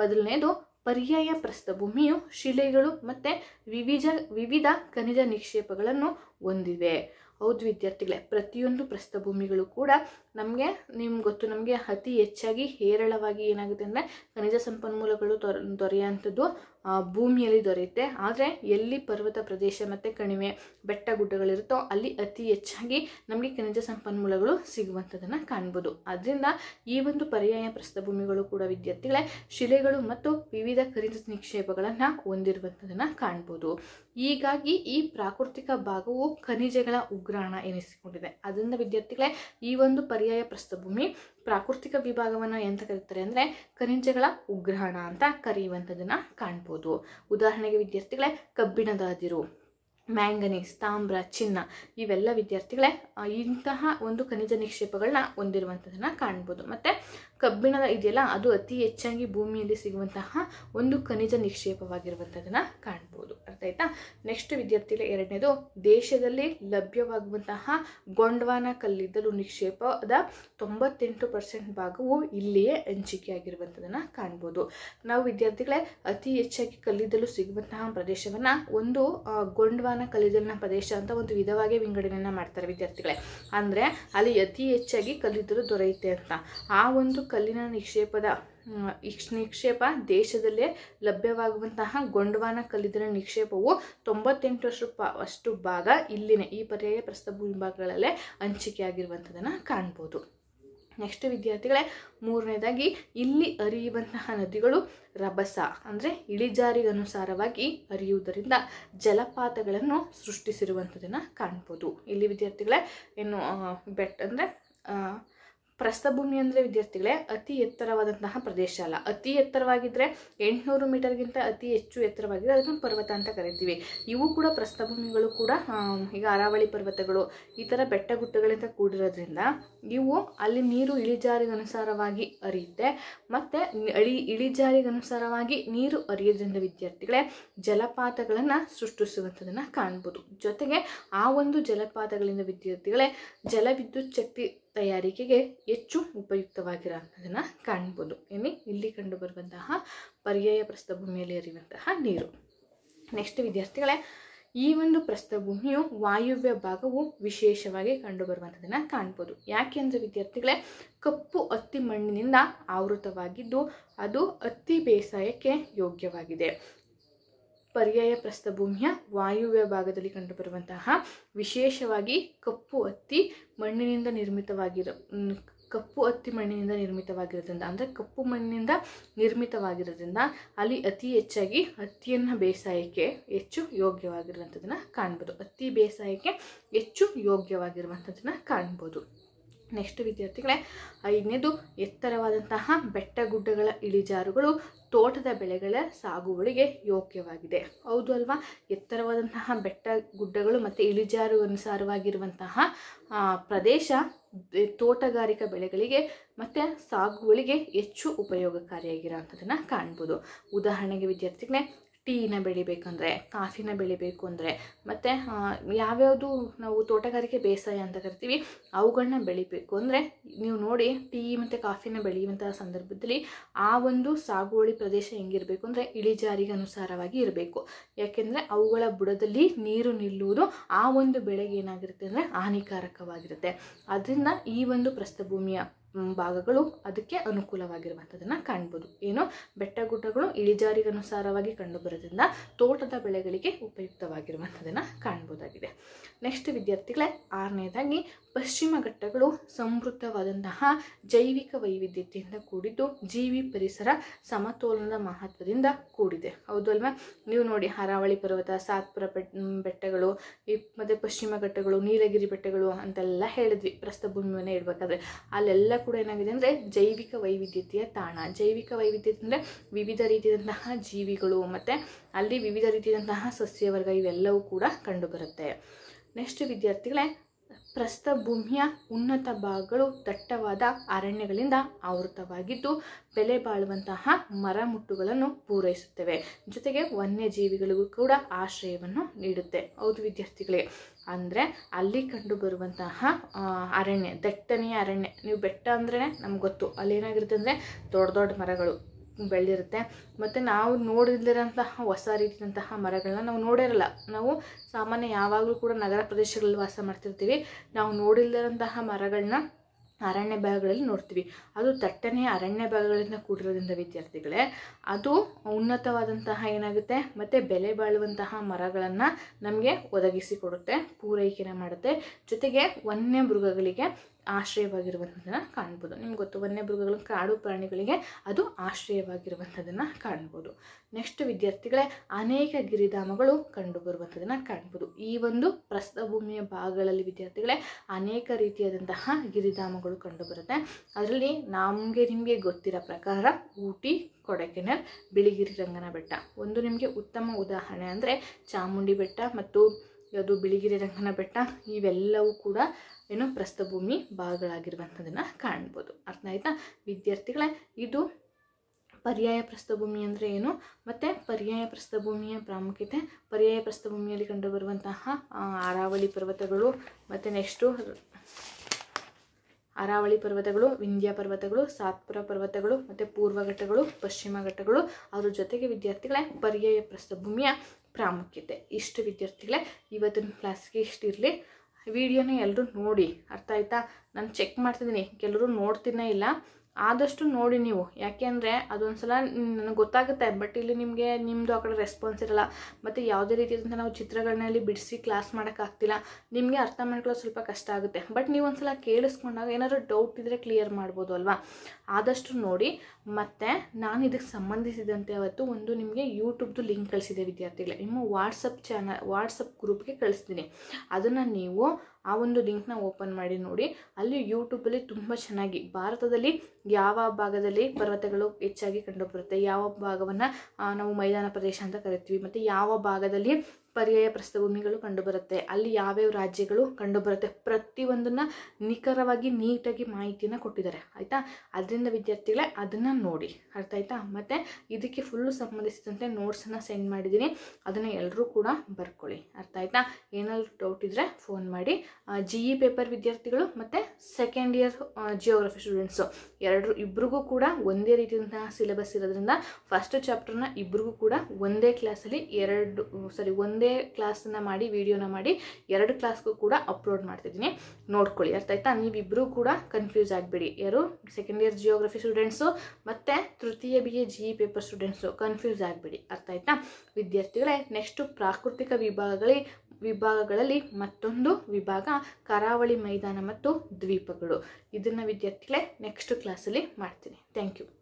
ಮೊದಲನೇದು ಪರ್ಯಾಯ ಪ್ರಸ್ಥಭೂಮಿಯು ಶಿಲೆಗಳು ಮತ್ತು ವಿವಿಧ ವಿವಿಧ ಖನಿಜ ನಿಕ್ಷೇಪಗಳನ್ನು ಹೊಂದಿವೆ ಹೌದು ವಿದ್ಯಾರ್ಥಿಗಳೇ ಪ್ರತಿಯೊಂದು ಪ್ರಸ್ಥಭೂಮಿಗಳು ಕೂಡ ನಮಗೆ ನಿಮ್ಗೆ ಗೊತ್ತು ನಮಗೆ ಅತಿ ಹೆಚ್ಚಾಗಿ ಹೇರಳವಾಗಿ ಏನಾಗುತ್ತೆ ಅಂದರೆ ಖನಿಜ ಸಂಪನ್ಮೂಲಗಳು ದೊರ ದೊರೆಯುವಂಥದ್ದು ಭೂಮಿಯಲ್ಲಿ ದೊರೆಯುತ್ತೆ ಆದರೆ ಎಲ್ಲಿ ಪರ್ವತ ಪ್ರದೇಶ ಮತ್ತು ಕಣಿವೆ ಬೆಟ್ಟ ಗುಡ್ಡಗಳಿರುತ್ತೋ ಅಲ್ಲಿ ಅತಿ ಹೆಚ್ಚಾಗಿ ನಮಗೆ ಖನಿಜ ಸಂಪನ್ಮೂಲಗಳು ಸಿಗುವಂಥದ್ದನ್ನು ಕಾಣ್ಬೋದು ಆದ್ದರಿಂದ ಈ ಒಂದು ಪರ್ಯಾಯ ಪ್ರಸ್ಥಭೂಮಿಗಳು ಕೂಡ ವಿದ್ಯಾರ್ಥಿಗಳೇ ಶಿಲೆಗಳು ಮತ್ತು ವಿವಿಧ ಖನಿಜ ನಿಕ್ಷೇಪಗಳನ್ನು ಹೊಂದಿರುವಂಥದ್ದನ್ನು ಕಾಣ್ಬೋದು ಹೀಗಾಗಿ ಈ ಪ್ರಾಕೃತಿಕ ಭಾಗವು ಖನಿಜಗಳ ಉಗ್ರಾಣ ಎನಿಸಿಕೊಂಡಿದೆ ಅದರಿಂದ ವಿದ್ಯಾರ್ಥಿಗಳೇ ಈ ಒಂದು ಪರ್ಯಾಯ ಪರ್ಯಾಯ ಪ್ರಸ್ಥಭೂಮಿ ಪ್ರಾಕೃತಿಕ ವಿಭಾಗವನ್ನು ಎಂತ ಕರೀತಾರೆ ಅಂದರೆ ಖನಿಜಗಳ ಉಗ್ರಹಣ ಅಂತ ಕರೆಯುವಂಥದ್ದನ್ನು ಕಾಣ್ಬೋದು ಉದಾಹರಣೆಗೆ ವಿದ್ಯಾರ್ಥಿಗಳೇ ಕಬ್ಬಿಣದಾದಿರು ಮ್ಯಾಂಗನೀಸ್ ತಾಮ್ರ ಚಿನ್ನ ಇವೆಲ್ಲ ವಿದ್ಯಾರ್ಥಿಗಳೇ ಇಂತಹ ಒಂದು ಖನಿಜ ನಿಕ್ಷೇಪಗಳನ್ನ ಹೊಂದಿರುವಂಥದ್ದನ್ನು ಕಾಣ್ಬೋದು ಮತ್ತು ಕಬ್ಬಿಣದ ಇದೆಯಲ್ಲ ಅದು ಅತಿ ಹೆಚ್ಚಾಗಿ ಭೂಮಿಯಲ್ಲಿ ಸಿಗುವಂತಹ ಒಂದು ಖನಿಜ ನಿಕ್ಷೇಪವಾಗಿರುವಂಥದ್ದನ್ನು ಕಾಣ್ಬೋದು ಅರ್ಥ ಆಯ್ತಾ ನೆಕ್ಸ್ಟ್ ವಿದ್ಯಾರ್ಥಿಗಳ ಎರಡನೇದು ದೇಶದಲ್ಲಿ ಲಭ್ಯವಾಗುವಂತಹ ಗೊಂಡವಾನ ಕಲ್ಲಿದ್ದಲು ನಿಕ್ಷೇಪದ ತೊಂಬತ್ತೆಂಟು ಪರ್ಸೆಂಟ್ ಭಾಗವು ಇಲ್ಲಿಯೇ ಹಂಚಿಕೆ ಆಗಿರುವಂಥದ್ದನ್ನು ಕಾಣ್ಬೋದು ನಾವು ವಿದ್ಯಾರ್ಥಿಗಳೇ ಅತಿ ಹೆಚ್ಚಾಗಿ ಕಲ್ಲಿದ್ದಲು ಸಿಗುವಂತಹ ಪ್ರದೇಶವನ್ನು ಒಂದು ಗೊಂಡ್ವಾನ ಕಲ್ಲಿದ್ದಲಿನ ಪ್ರದೇಶ ಅಂತ ಒಂದು ವಿಧವಾಗಿ ವಿಂಗಡಣೆಯನ್ನು ಮಾಡ್ತಾರೆ ವಿದ್ಯಾರ್ಥಿಗಳೇ ಅಂದರೆ ಅಲ್ಲಿ ಅತಿ ಹೆಚ್ಚಾಗಿ ಕಲ್ಲಿದ್ದಲು ದೊರೆಯುತ್ತೆ ಅಂತ ಆ ಒಂದು ಕಲ್ಲಿನ ನಿಕ್ಷೇಪದ ನಿಕ್ಷೇಪ ದೇಶದಲ್ಲೇ ಲಭ್ಯವಾಗುವಂತಹ ಗೊಂಡವಾನ ಕಲ್ಲಿದ್ದಲ ನಿಕ್ಷೇಪವು ತೊಂಬತ್ತೆಂಟು ಅಷ್ಟು ಭಾಗ ಇಲ್ಲಿನೇ ಈ ಪರ್ಯಾಯ ಪ್ರಸ್ತಾಪ ವಿಭಾಗಗಳಲ್ಲೇ ಹಂಚಿಕೆಯಾಗಿರುವಂಥದ್ದನ್ನು ಕಾಣ್ಬೋದು ನೆಕ್ಸ್ಟ್ ವಿದ್ಯಾರ್ಥಿಗಳೇ ಮೂರನೇದಾಗಿ ಇಲ್ಲಿ ಹರಿಯುವಂತಹ ನದಿಗಳು ರಭಸ ಅಂದರೆ ಇಳಿಜಾರಿಗನುಸಾರವಾಗಿ ಅರಿಯುವುದರಿಂದ ಜಲಪಾತಗಳನ್ನು ಸೃಷ್ಟಿಸಿರುವಂಥದ್ದನ್ನು ಕಾಣ್ಬೋದು ಇಲ್ಲಿ ವಿದ್ಯಾರ್ಥಿಗಳೇ ಏನು ಬೆಟ್ ಅಂದರೆ ಪ್ರಸ್ಥಭೂಮಿ ಅಂದರೆ ವಿದ್ಯಾರ್ಥಿಗಳೇ ಅತಿ ಎತ್ತರವಾದಂತಹ ಪ್ರದೇಶ ಅಲ್ಲ ಅತಿ ಎತ್ತರವಾಗಿದ್ದರೆ ಎಂಟುನೂರು ಮೀಟರ್ಗಿಂತ ಅತಿ ಹೆಚ್ಚು ಎತ್ತರವಾಗಿದೆ ಅದನ್ನು ಪರ್ವತ ಅಂತ ಕರಿತೀವಿ ಇವು ಕೂಡ ಪ್ರಸ್ಥಭೂಮಿಗಳು ಕೂಡ ಈಗ ಅರಾವಳಿ ಪರ್ವತಗಳು ಈ ಥರ ಬೆಟ್ಟ ಗುಡ್ಡಗಳಿಂದ ಕೂಡಿರೋದ್ರಿಂದ ಇವು ಅಲ್ಲಿ ನೀರು ಇಳಿಜಾರಿಗನುಸಾರವಾಗಿ ಅರಿಯುತ್ತೆ ಮತ್ತು ಅಳಿ ಇಳಿಜಾರಿಗನುಸಾರವಾಗಿ ನೀರು ಅರಿಯೋದ್ರಿಂದ ವಿದ್ಯಾರ್ಥಿಗಳೇ ಜಲಪಾತಗಳನ್ನು ಸೃಷ್ಟಿಸುವಂಥದ್ದನ್ನು ಕಾಣ್ಬೋದು ಜೊತೆಗೆ ಆ ಒಂದು ಜಲಪಾತಗಳಿಂದ ವಿದ್ಯಾರ್ಥಿಗಳೇ ಜಲವಿದ್ಯುಚ್ಛಕ್ತಿ ತಯಾರಿಕೆಗೆ ಹೆಚ್ಚು ಉಪಯುಕ್ತವಾಗಿರೋದನ್ನು ಕಾಣ್ಬೋದು ಏನೇ ಇಲ್ಲಿ ಕಂಡು ಬರುವಂತಹ ಪರ್ಯಾಯ ಪ್ರಸ್ಥಭೂಮಿಯಲ್ಲಿ ಹರಿಯುವಂತಹ ನೀರು ನೆಕ್ಸ್ಟ್ ವಿದ್ಯಾರ್ಥಿಗಳೇ ಈ ಒಂದು ಪ್ರಸ್ಥಭೂಮಿಯು ವಾಯುವ್ಯ ಭಾಗವು ವಿಶೇಷವಾಗಿ ಕಂಡುಬರುವಂಥದ್ದನ್ನು ಕಾಣ್ಬೋದು ಯಾಕೆಂದರೆ ವಿದ್ಯಾರ್ಥಿಗಳೇ ಕಪ್ಪು ಅತ್ತಿ ಮಣ್ಣಿನಿಂದ ಆವೃತವಾಗಿದ್ದು ಅದು ಅತ್ತಿ ಬೇಸಾಯಕ್ಕೆ ಯೋಗ್ಯವಾಗಿದೆ ಪರ್ಯಾಯ ಪ್ರಸ್ಥಭೂಮಿಯ ವಾಯುವ್ಯ ಭಾಗದಲ್ಲಿ ಕಂಡುಬರುವಂತಹ ವಿಶೇಷವಾಗಿ ಕಪ್ಪು ಹತ್ತಿ ಮಣ್ಣಿನಿಂದ ನಿರ್ಮಿತವಾಗಿರೋ ಕಪ್ಪು ಹತ್ತಿ ಮಣ್ಣಿನಿಂದ ನಿರ್ಮಿತವಾಗಿರೋದ್ರಿಂದ ಅಂದರೆ ಕಪ್ಪು ಮಣ್ಣಿನಿಂದ ನಿರ್ಮಿತವಾಗಿರೋದ್ರಿಂದ ಅಲ್ಲಿ ಅತಿ ಹೆಚ್ಚಾಗಿ ಹತ್ತಿಯನ್ನು ಬೇಸಾಯಕ್ಕೆ ಹೆಚ್ಚು ಯೋಗ್ಯವಾಗಿರುವಂಥದ್ದನ್ನು ಕಾಣ್ಬೋದು ಅತ್ತಿ ಬೇಸಾಯಕ್ಕೆ ಹೆಚ್ಚು ಯೋಗ್ಯವಾಗಿರುವಂಥದ್ದನ್ನು ಕಾಣ್ಬೋದು ನೆಕ್ಸ್ಟ್ ವಿದ್ಯಾರ್ಥಿಗಳೇ ಐದನೇದು ಎತ್ತರವಾದಂತಹ ಬೆಟ್ಟ ಗುಡ್ಡಗಳ ಇಳಿಜಾರುಗಳು ತೋಟದ ಬೆಳೆಗಳ ಸಾಗುವಳಿಗೆ ಯೋಗ್ಯವಾಗಿದೆ ಹೌದು ಅಲ್ವಾ ಎತ್ತರವಾದಂತಹ ಬೆಟ್ಟ ಗುಡ್ಡಗಳು ಮತ್ತು ಇಳಿಜಾರು ಅನುಸಾರವಾಗಿರುವಂತಹ ಪ್ರದೇಶ ತೋಟಗಾರಿಕಾ ಬೆಳೆಗಳಿಗೆ ಮತ್ತು ಸಾಗುವಳಿಗೆ ಹೆಚ್ಚು ಅಂಥದ್ದನ್ನು ಕಾಣ್ಬೋದು ಉದಾಹರಣೆಗೆ ವಿದ್ಯಾರ್ಥಿಗಳೇ ಟೀನ ಬೆಳಿಬೇಕಂದರೆ ಕಾಫಿನ ಬೆಳಿಬೇಕು ಅಂದರೆ ಮತ್ತು ಯಾವ್ಯಾವುದು ನಾವು ತೋಟಗಾರಿಕೆ ಬೇಸಾಯ ಅಂತ ಕರಿತೀವಿ ಅವುಗಳನ್ನ ಬೆಳಿಬೇಕು ಅಂದರೆ ನೀವು ನೋಡಿ ಟೀ ಮತ್ತು ಕಾಫಿನ ಬೆಳೆಯುವಂತಹ ಸಂದರ್ಭದಲ್ಲಿ ಆ ಒಂದು ಸಾಗುವಳಿ ಪ್ರದೇಶ ಹೆಂಗಿರಬೇಕು ಅಂದರೆ ಇಳಿಜಾರಿಗೆ ಅನುಸಾರವಾಗಿ ಇರಬೇಕು ಯಾಕೆಂದರೆ ಅವುಗಳ ಬುಡದಲ್ಲಿ ನೀರು ನಿಲ್ಲುವುದು ಆ ಒಂದು ಬೆಳೆಗೆ ಏನಾಗಿರುತ್ತೆ ಅಂದರೆ ಹಾನಿಕಾರಕವಾಗಿರುತ್ತೆ ಅದರಿಂದ ಈ ಒಂದು ಪ್ರಸ್ಥಭೂಮಿಯ ಭಾಗಗಳು ಅದಕ್ಕೆ ಅನುಕೂಲವಾಗಿರುವಂಥದ್ದನ್ನು ಕಾಣ್ಬೋದು ಏನು ಬೆಟ್ಟ ಗುಡ್ಡಗಳು ಇಳಿಜಾರಿಗನುಸಾರವಾಗಿ ಕಂಡುಬರೋದ್ರಿಂದ ತೋಟದ ಬೆಳೆಗಳಿಗೆ ಉಪಯುಕ್ತವಾಗಿರುವಂಥದ್ದನ್ನು ಕಾಣ್ಬೋದಾಗಿದೆ ನೆಕ್ಸ್ಟ್ ವಿದ್ಯಾರ್ಥಿಗಳೇ ಆರನೇದಾಗಿ ಪಶ್ಚಿಮ ಘಟ್ಟಗಳು ಸಮೃದ್ಧವಾದಂತಹ ಜೈವಿಕ ವೈವಿಧ್ಯತೆಯಿಂದ ಕೂಡಿದ್ದು ಜೀವಿ ಪರಿಸರ ಸಮತೋಲನದ ಮಹತ್ವದಿಂದ ಕೂಡಿದೆ ಹೌದು ಅಲ್ವಾ ನೀವು ನೋಡಿ ಹರಾವಳಿ ಪರ್ವತ ಸಾತ್ಪುರ ಬೆಟ್ಟಗಳು ಮತ್ತು ಪಶ್ಚಿಮ ಘಟ್ಟಗಳು ನೀಲಗಿರಿ ಬೆಟ್ಟಗಳು ಅಂತೆಲ್ಲ ಹೇಳಿದ್ವಿ ಪ್ರಸ್ಥಭೂಮಿಯನ್ನೇ ಇಡಬೇಕಾದ್ರೆ ಅಲ್ಲೆಲ್ಲ ಕೂಡ ಏನಾಗಿದೆ ಅಂದರೆ ಜೈವಿಕ ವೈವಿಧ್ಯತೆಯ ತಾಣ ಜೈವಿಕ ವೈವಿಧ್ಯತೆ ಅಂದರೆ ವಿವಿಧ ರೀತಿಯಾದಂತಹ ಜೀವಿಗಳು ಮತ್ತು ಅಲ್ಲಿ ವಿವಿಧ ರೀತಿಯಾದಂತಹ ಸಸ್ಯವರ್ಗ ಇವೆಲ್ಲವೂ ಕೂಡ ಕಂಡುಬರುತ್ತೆ ನೆಕ್ಸ್ಟ್ ವಿದ್ಯಾರ್ಥಿಗಳೇ ಭೂಮಿಯ ಉನ್ನತ ಭಾಗಗಳು ದಟ್ಟವಾದ ಅರಣ್ಯಗಳಿಂದ ಆವೃತವಾಗಿದ್ದು ಬೆಲೆ ಬಾಳುವಂತಹ ಮರಮುಟ್ಟುಗಳನ್ನು ಪೂರೈಸುತ್ತವೆ ಜೊತೆಗೆ ವನ್ಯಜೀವಿಗಳಿಗೂ ಕೂಡ ಆಶ್ರಯವನ್ನು ನೀಡುತ್ತೆ ಹೌದು ವಿದ್ಯಾರ್ಥಿಗಳಿಗೆ ಅಂದರೆ ಅಲ್ಲಿ ಬರುವಂತಹ ಅರಣ್ಯ ದಟ್ಟನೆಯ ಅರಣ್ಯ ನೀವು ಬೆಟ್ಟ ಅಂದ್ರೇ ನಮ್ಗೆ ಗೊತ್ತು ಅಲ್ಲಿ ಏನಾಗಿರುತ್ತೆ ಅಂದರೆ ದೊಡ್ಡ ದೊಡ್ಡ ಮರಗಳು ಬೆಳೆದಿರುತ್ತೆ ಮತ್ತು ನಾವು ನೋಡಿದಿರೋಂತಹ ಹೊಸ ರೀತಿಯಂತಹ ಮರಗಳನ್ನ ನಾವು ನೋಡಿರಲ್ಲ ನಾವು ಸಾಮಾನ್ಯ ಯಾವಾಗಲೂ ಕೂಡ ನಗರ ಪ್ರದೇಶಗಳಲ್ಲಿ ವಾಸ ಮಾಡ್ತಿರ್ತೀವಿ ನಾವು ನೋಡಿಲ್ಲದಂತಹ ಮರಗಳನ್ನ ಅರಣ್ಯ ಭಾಗಗಳಲ್ಲಿ ನೋಡ್ತೀವಿ ಅದು ತಟ್ಟನೆ ಅರಣ್ಯ ಭಾಗಗಳಿಂದ ಕೂಡಿರೋದ್ರಿಂದ ವಿದ್ಯಾರ್ಥಿಗಳೇ ಅದು ಉನ್ನತವಾದಂತಹ ಏನಾಗುತ್ತೆ ಮತ್ತು ಬೆಲೆ ಬಾಳುವಂತಹ ಮರಗಳನ್ನು ನಮಗೆ ಒದಗಿಸಿಕೊಡುತ್ತೆ ಪೂರೈಕೆನ ಮಾಡುತ್ತೆ ಜೊತೆಗೆ ವನ್ಯ ಮೃಗಗಳಿಗೆ ಆಶ್ರಯವಾಗಿರುವಂಥದ್ದನ್ನು ಕಾಣ್ಬೋದು ನಿಮ್ಗೆ ಗೊತ್ತು ವನ್ಯ ಮೃಗಗಳು ಕಾಡು ಪ್ರಾಣಿಗಳಿಗೆ ಅದು ಆಶ್ರಯವಾಗಿರುವಂಥದ್ದನ್ನು ಕಾಣ್ಬೋದು ನೆಕ್ಸ್ಟ್ ವಿದ್ಯಾರ್ಥಿಗಳೇ ಅನೇಕ ಗಿರಿಧಾಮಗಳು ಕಂಡು ಬರುವಂಥದ್ದನ್ನು ಕಾಣ್ಬೋದು ಈ ಒಂದು ಪ್ರಸ್ಥಭೂಮಿಯ ಭಾಗಗಳಲ್ಲಿ ವಿದ್ಯಾರ್ಥಿಗಳೇ ಅನೇಕ ರೀತಿಯಾದಂತಹ ಗಿರಿಧಾಮಗಳು ಕಂಡುಬರುತ್ತೆ ಅದರಲ್ಲಿ ನಮಗೆ ನಿಮಗೆ ಗೊತ್ತಿರೋ ಪ್ರಕಾರ ಊಟಿ ಕೊಡಕೆನಲ್ ಬಿಳಿಗಿರಿ ರಂಗನ ಬೆಟ್ಟ ಒಂದು ನಿಮಗೆ ಉತ್ತಮ ಉದಾಹರಣೆ ಅಂದರೆ ಚಾಮುಂಡಿ ಬೆಟ್ಟ ಮತ್ತು ಯಾವುದು ಬಿಳಿಗಿರಿ ರಂಗನ ಬೆಟ್ಟ ಇವೆಲ್ಲವೂ ಕೂಡ ಏನು ಪ್ರಸ್ಥಭೂಮಿ ಭಾಗಗಳಾಗಿರುವಂಥದ್ದನ್ನು ಕಾಣ್ಬೋದು ಅರ್ಥ ಆಯಿತಾ ವಿದ್ಯಾರ್ಥಿಗಳೇ ಇದು ಪರ್ಯಾಯ ಪ್ರಸ್ಥಭೂಮಿ ಅಂದರೆ ಏನು ಮತ್ತು ಪರ್ಯಾಯ ಪ್ರಸ್ಥಭೂಮಿಯ ಪ್ರಾಮುಖ್ಯತೆ ಪರ್ಯಾಯ ಪ್ರಸ್ಥಭೂಮಿಯಲ್ಲಿ ಕಂಡುಬರುವಂತಹ ಅರಾವಳಿ ಪರ್ವತಗಳು ಮತ್ತು ನೆಕ್ಸ್ಟು ಅರಾವಳಿ ಪರ್ವತಗಳು ವಿಂಧ್ಯ ಪರ್ವತಗಳು ಸಾತ್ಪುರ ಪರ್ವತಗಳು ಮತ್ತು ಪೂರ್ವ ಘಟ್ಟಗಳು ಪಶ್ಚಿಮ ಘಟ್ಟಗಳು ಅದ್ರ ಜೊತೆಗೆ ವಿದ್ಯಾರ್ಥಿಗಳೇ ಪರ್ಯಾಯ ಪ್ರಸ್ಥಭೂಮಿಯ ಪ್ರಾಮುಖ್ಯತೆ ಇಷ್ಟು ವಿದ್ಯಾರ್ಥಿಗಳೇ ಇವತ್ತಿನ ಕ್ಲಾಸ್ಗೆ ಇಷ್ಟಿರಲಿ ವಿಡಿಯೋನ ಎಲ್ಲರೂ ನೋಡಿ ಅರ್ಥ ಆಯ್ತಾ ನಾನು ಚೆಕ್ ಮಾಡ್ತಿದ್ದೀನಿ ಎಲ್ಲರೂ ನೋಡ್ತಿನೇ ಇಲ್ಲ ಆದಷ್ಟು ನೋಡಿ ನೀವು ಯಾಕೆಂದರೆ ಅದೊಂದು ಸಲ ನನಗೆ ಗೊತ್ತಾಗುತ್ತೆ ಬಟ್ ಇಲ್ಲಿ ನಿಮಗೆ ನಿಮ್ಮದು ಆ ಕಡೆ ರೆಸ್ಪಾನ್ಸ್ ಇರಲ್ಲ ಮತ್ತು ಯಾವುದೇ ರೀತಿಯಾದಂಥ ನಾವು ಚಿತ್ರಗಳನ್ನಲ್ಲಿ ಬಿಡಿಸಿ ಕ್ಲಾಸ್ ಮಾಡೋಕ್ಕಾಗ್ತಿಲ್ಲ ನಿಮಗೆ ಅರ್ಥ ಮಾಡ್ಕೊಳ್ಳೋದು ಸ್ವಲ್ಪ ಕಷ್ಟ ಆಗುತ್ತೆ ಬಟ್ ನೀವು ಒಂದು ಸಲ ಕೇಳಿಸ್ಕೊಂಡಾಗ ಏನಾದರೂ ಡೌಟ್ ಇದ್ದರೆ ಕ್ಲಿಯರ್ ಮಾಡ್ಬೋದು ಅಲ್ವಾ ಆದಷ್ಟು ನೋಡಿ ಮತ್ತು ನಾನು ಇದಕ್ಕೆ ಸಂಬಂಧಿಸಿದಂತೆ ಅವತ್ತು ಒಂದು ನಿಮಗೆ ಯೂಟ್ಯೂಬ್ದು ಲಿಂಕ್ ಕಳಿಸಿದೆ ವಿದ್ಯಾರ್ಥಿಗಳೇ ನಿಮ್ಮ ವಾಟ್ಸಪ್ ಚಾನಲ್ ವಾಟ್ಸಪ್ ಗ್ರೂಪ್ಗೆ ಕಳಿಸ್ತೀನಿ ಅದನ್ನು ನೀವು ಆ ಒಂದು ಲಿಂಕ್ನ ಓಪನ್ ಮಾಡಿ ನೋಡಿ ಅಲ್ಲಿ ಯೂಟ್ಯೂಬಲ್ಲಿ ತುಂಬ ಚೆನ್ನಾಗಿ ಭಾರತದಲ್ಲಿ ಯಾವ ಭಾಗದಲ್ಲಿ ಪರ್ವತಗಳು ಹೆಚ್ಚಾಗಿ ಕಂಡುಬರುತ್ತೆ ಯಾವ ಭಾಗವನ್ನು ನಾವು ಮೈದಾನ ಪ್ರದೇಶ ಅಂತ ಕರಿತೀವಿ ಮತ್ತು ಯಾವ ಭಾಗದಲ್ಲಿ ಪರ್ಯಾಯ ಪ್ರಸ್ಥಭೂಮಿಗಳು ಕಂಡುಬರುತ್ತೆ ಅಲ್ಲಿ ಯಾವ್ಯಾವ ರಾಜ್ಯಗಳು ಕಂಡುಬರುತ್ತೆ ಪ್ರತಿಯೊಂದನ್ನು ನಿಖರವಾಗಿ ನೀಟಾಗಿ ಮಾಹಿತಿನ ಕೊಟ್ಟಿದ್ದಾರೆ ಆಯಿತಾ ಅದರಿಂದ ವಿದ್ಯಾರ್ಥಿಗಳೇ ಅದನ್ನು ನೋಡಿ ಅರ್ಥ ಆಯಿತಾ ಮತ್ತು ಇದಕ್ಕೆ ಫುಲ್ಲು ಸಂಬಂಧಿಸಿದಂತೆ ನೋಟ್ಸನ್ನು ಸೆಂಡ್ ಮಾಡಿದ್ದೀನಿ ಅದನ್ನು ಎಲ್ಲರೂ ಕೂಡ ಬರ್ಕೊಳ್ಳಿ ಅರ್ಥ ಆಯಿತಾ ಏನಾದರೂ ಡೌಟ್ ಇದ್ದರೆ ಫೋನ್ ಮಾಡಿ ಜಿ ಇ ಪೇಪರ್ ವಿದ್ಯಾರ್ಥಿಗಳು ಮತ್ತು ಸೆಕೆಂಡ್ ಇಯರ್ ಜಿಯೋಗ್ರಫಿ ಸ್ಟೂಡೆಂಟ್ಸು ಎರಡರು ಇಬ್ಬರಿಗೂ ಕೂಡ ಒಂದೇ ರೀತಿಯಂತಹ ಸಿಲೆಬಸ್ ಇರೋದ್ರಿಂದ ಫಸ್ಟ್ ಚಾಪ್ಟರ್ನ ಇಬ್ಬರಿಗೂ ಕೂಡ ಒಂದೇ ಕ್ಲಾಸಲ್ಲಿ ಎರಡು ಸಾರಿ ಒಂದೇ ಒಂದೇ ಕ್ಲಾಸನ್ನು ಮಾಡಿ ವಿಡಿಯೋನ ಮಾಡಿ ಎರಡು ಕ್ಲಾಸ್ಗೂ ಕೂಡ ಅಪ್ಲೋಡ್ ಮಾಡ್ತಿದ್ದೀನಿ ನೋಡ್ಕೊಳ್ಳಿ ಅರ್ಥ ಆಯ್ತಾ ನೀವಿಬ್ಬರೂ ಕೂಡ ಕನ್ಫ್ಯೂಸ್ ಆಗಬೇಡಿ ಯಾರು ಸೆಕೆಂಡ್ ಇಯರ್ ಜಿಯೋಗ್ರಫಿ ಸ್ಟೂಡೆಂಟ್ಸು ಮತ್ತು ತೃತೀಯ B A G E paper students confuse ಆಗಬೇಡಿ ಅರ್ಥ ಆಯ್ತಾ ವಿದ್ಯಾರ್ಥಿಗಳೇ ನೆಕ್ಸ್ಟು ಪ್ರಾಕೃತಿಕ ವಿಭಾಗಗಳೇ ವಿಭಾಗಗಳಲ್ಲಿ ಮತ್ತೊಂದು ವಿಭಾಗ ಕರಾವಳಿ ಮೈದಾನ ಮತ್ತು ದ್ವೀಪಗಳು ಇದನ್ನು ವಿದ್ಯಾರ್ಥಿಗಳೇ ನೆಕ್ಸ್ಟ್ ಕ್ಲಾಸಲ್ಲಿ ಮಾಡ್ತೀನಿ ಥ್ಯಾಂಕ್ ಯು